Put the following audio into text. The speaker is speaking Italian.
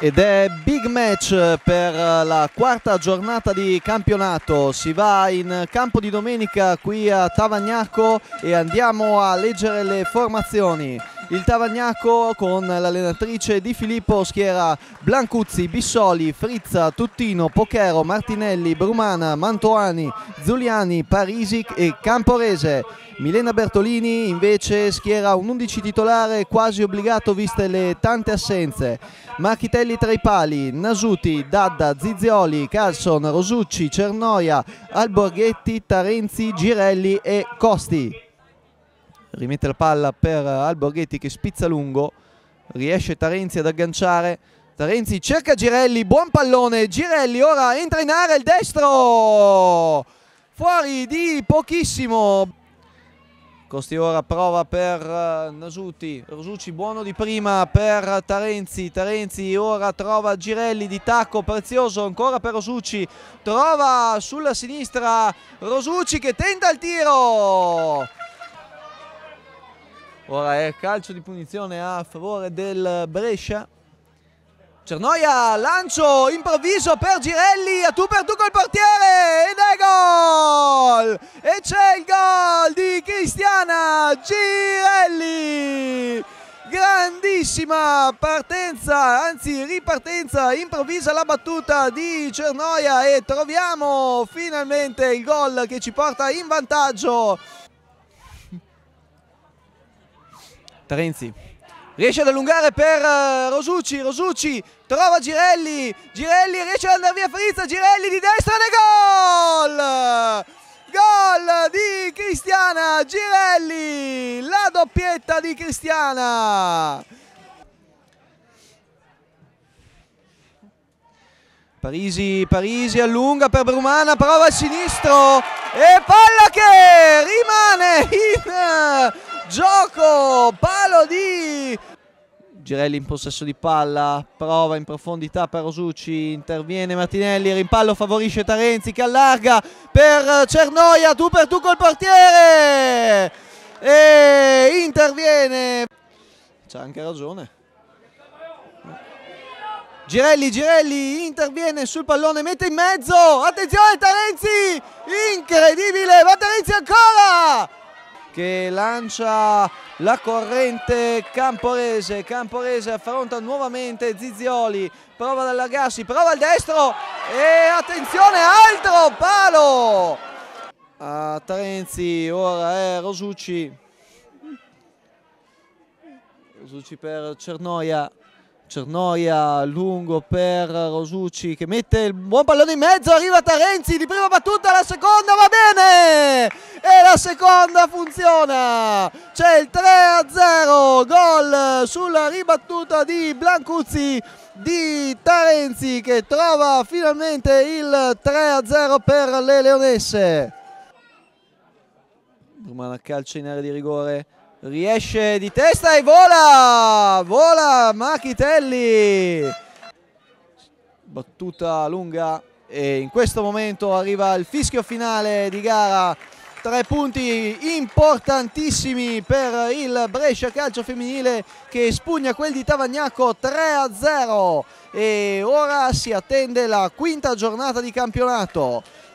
Ed è big match per la quarta giornata di campionato. Si va in campo di domenica qui a Tavagnaco e andiamo a leggere le formazioni il Tavagnacco con l'allenatrice Di Filippo schiera Blancuzzi, Bissoli, Frizza, Tuttino, Pochero, Martinelli, Brumana, Mantoani, Zuliani, Parisi e Camporese. Milena Bertolini invece schiera un 11 titolare quasi obbligato viste le tante assenze. Marchitelli tra i pali, Nasuti, Dadda, Zizioli, Carson, Rosucci, Cernoia, Alborghetti, Tarenzi, Girelli e Costi rimette la palla per Alborghetti che spizza lungo, riesce Tarenzi ad agganciare, Tarenzi cerca Girelli, buon pallone, Girelli ora entra in area il destro, fuori di pochissimo. Costi ora prova per eh, Nasuti, Rosucci buono di prima per Tarenzi, Tarenzi ora trova Girelli di tacco prezioso ancora per Rosucci, trova sulla sinistra Rosucci che tenta il tiro, Ora è calcio di punizione a favore del Brescia. Cernoia, lancio improvviso per Girelli, a tu per tu col portiere ed è gol! E c'è il gol di Cristiana Girelli! Grandissima partenza, anzi ripartenza improvvisa la battuta di Cernoia e troviamo finalmente il gol che ci porta in vantaggio Terenzi riesce ad allungare per eh, Rosucci, Rosucci trova Girelli, Girelli riesce ad andare via Frizza, Girelli di destra e gol! Gol di Cristiana Girelli, la doppietta di Cristiana! Parisi, Parisi allunga per Brumana, prova a sinistro e palla che rimane! Ecco, palo di... Girelli in possesso di palla, prova in profondità per Rosucci, interviene Martinelli, rimpallo favorisce Tarenzi che allarga per Cernoia, tu per tu col portiere! E interviene... C'ha anche ragione. Girelli, Girelli interviene sul pallone, mette in mezzo, attenzione Tarenzi, incredibile, va Tarenzi ancora! che lancia la corrente Camporese, Camporese affronta nuovamente Zizioli, prova ad allargarsi, prova al destro e attenzione altro palo a Terenzi, ora è Rosucci, Rosucci per Cernoia Cernoia lungo per Rosucci che mette il buon pallone in mezzo, arriva Tarenzi di prima battuta, la seconda va bene e la seconda funziona, c'è il 3-0, gol sulla ribattuta di Blancuzzi di Tarenzi che trova finalmente il 3-0 per le Leonesse. Brumana calcio in area di rigore riesce di testa e vola, vola Machitelli, battuta lunga e in questo momento arriva il fischio finale di gara, tre punti importantissimi per il Brescia calcio femminile che spugna quel di Tavagnacco 3 a 0 e ora si attende la quinta giornata di campionato.